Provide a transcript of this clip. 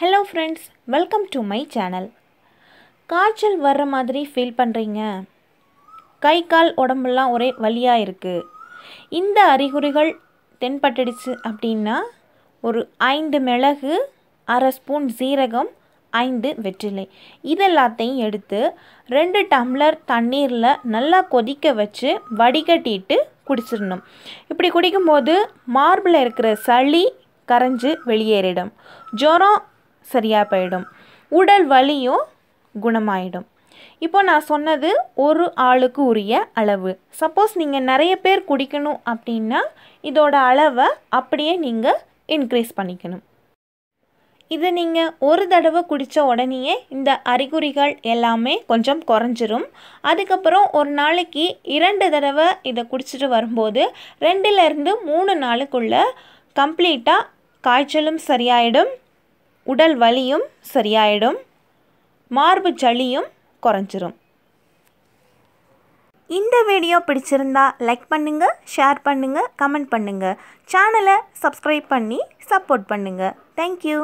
hello friends welcome to my channel காய்ச்சல் வர்ற மாதிரி ஃபீல் பண்ணுறீங்க கை கால் உடம்புலாம் ஒரே வலியாக இருக்குது இந்த அறிகுறிகள் தென்பட்டுடுச்சு அப்படின்னா ஒரு ஐந்து மிளகு அரை ஸ்பூன் சீரகம் ஐந்து வெற்றிலை இதெல்லாத்தையும் எடுத்து ரெண்டு டம்ளர் தண்ணீரில் நல்லா கொதிக்க வச்சு வடிகட்டிட்டு குடிச்சிடணும் இப்படி குடிக்கும்போது மார்பில் இருக்கிற சளி கரைஞ்சு வெளியேறிடும் ஜுரம் சரியாக போயிடும் உடல் வலியும் குணமாயிடும் இப்போ நான் சொன்னது ஒரு ஆளுக்கு உரிய அளவு சப்போஸ் நீங்கள் நிறைய பேர் குடிக்கணும் அப்படின்னா இதோட அளவை அப்படியே நீங்கள் இன்க்ரீஸ் பண்ணிக்கணும் இது நீங்கள் ஒரு தடவை குடித்த உடனேயே இந்த அறிகுறிகள் எல்லாமே கொஞ்சம் குறைஞ்சிரும் அதுக்கப்புறம் ஒரு நாளைக்கு இரண்டு தடவை இதை குடிச்சிட்டு வரும்போது ரெண்டுலேருந்து மூணு நாளுக்குள்ளே கம்ப்ளீட்டாக காய்ச்சலும் சரியாயிடும் உடல் வலியும் சரியாயிடும் மார்பு சளியும் குறைஞ்சிரும் இந்த வீடியோ பிடிச்சிருந்தா லைக் பண்ணுங்கள் ஷேர் பண்ணுங்கள் கமெண்ட் பண்ணுங்கள் சேனலை சப்ஸ்கிரைப் பண்ணி சப்போர்ட் பண்ணுங்கள் தேங்க்யூ